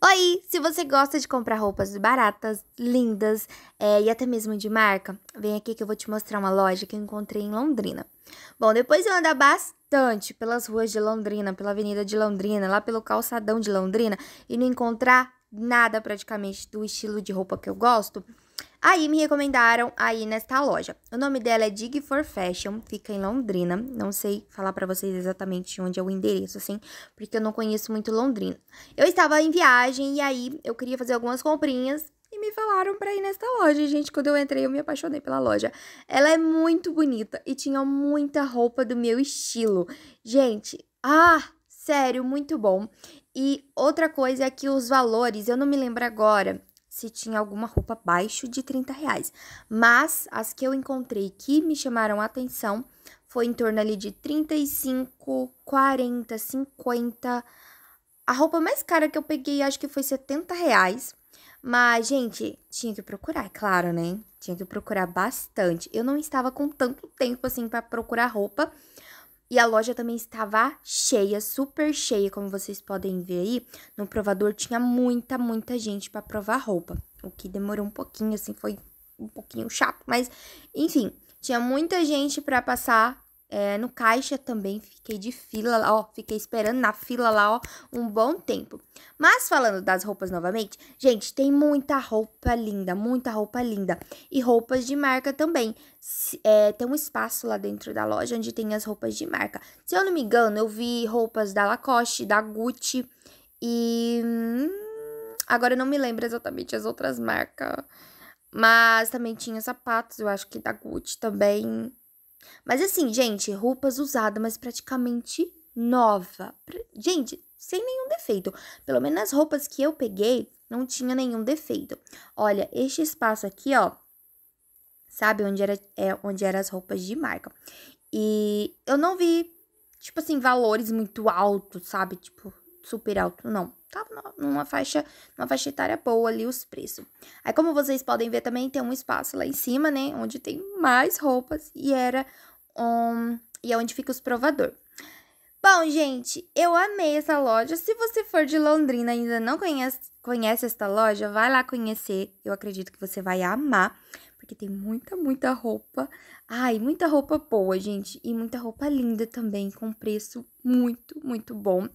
Oi! Se você gosta de comprar roupas baratas, lindas é, e até mesmo de marca, vem aqui que eu vou te mostrar uma loja que eu encontrei em Londrina. Bom, depois eu andar bastante pelas ruas de Londrina, pela avenida de Londrina, lá pelo calçadão de Londrina e não encontrar nada praticamente do estilo de roupa que eu gosto, Aí me recomendaram aí nesta loja. O nome dela é Dig for Fashion, fica em Londrina. Não sei falar para vocês exatamente onde é o endereço, assim, porque eu não conheço muito Londrina. Eu estava em viagem e aí eu queria fazer algumas comprinhas e me falaram pra ir nesta loja. Gente, quando eu entrei, eu me apaixonei pela loja. Ela é muito bonita e tinha muita roupa do meu estilo. Gente, ah, sério, muito bom. E outra coisa é que os valores, eu não me lembro agora se tinha alguma roupa abaixo de 30 reais. Mas as que eu encontrei que me chamaram a atenção foi em torno ali de 35, 40, 50. A roupa mais cara que eu peguei acho que foi 70 reais. Mas, gente, tinha que procurar, é claro, né? Tinha que procurar bastante. Eu não estava com tanto tempo assim para procurar roupa. E a loja também estava cheia, super cheia, como vocês podem ver aí. No provador tinha muita, muita gente para provar roupa. O que demorou um pouquinho, assim, foi um pouquinho chato, mas enfim, tinha muita gente para passar é, no caixa também fiquei de fila ó. Fiquei esperando na fila lá, ó, um bom tempo. Mas falando das roupas novamente, gente, tem muita roupa linda, muita roupa linda. E roupas de marca também. É, tem um espaço lá dentro da loja onde tem as roupas de marca. Se eu não me engano, eu vi roupas da Lacoste, da Gucci e. Hum, agora eu não me lembro exatamente as outras marcas. Mas também tinha sapatos, eu acho que da Gucci também. Mas assim, gente, roupas usadas, mas praticamente nova. Gente, sem nenhum defeito. Pelo menos as roupas que eu peguei não tinha nenhum defeito. Olha, este espaço aqui, ó, sabe onde era é, onde eram as roupas de marca. E eu não vi tipo assim valores muito altos, sabe? Tipo, super alto, não. Tava tá numa faixa, numa faixa etária boa ali os preços. Aí, como vocês podem ver, também tem um espaço lá em cima, né? Onde tem mais roupas e era um, e é onde fica os provador. Bom, gente, eu amei essa loja. Se você for de Londrina e ainda não conhece, conhece esta loja, vai lá conhecer. Eu acredito que você vai amar, porque tem muita, muita roupa. Ai, muita roupa boa, gente. E muita roupa linda também, com preço muito, muito bom.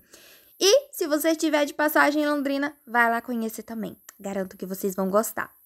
E se você estiver de passagem em Londrina, vai lá conhecer também. Garanto que vocês vão gostar.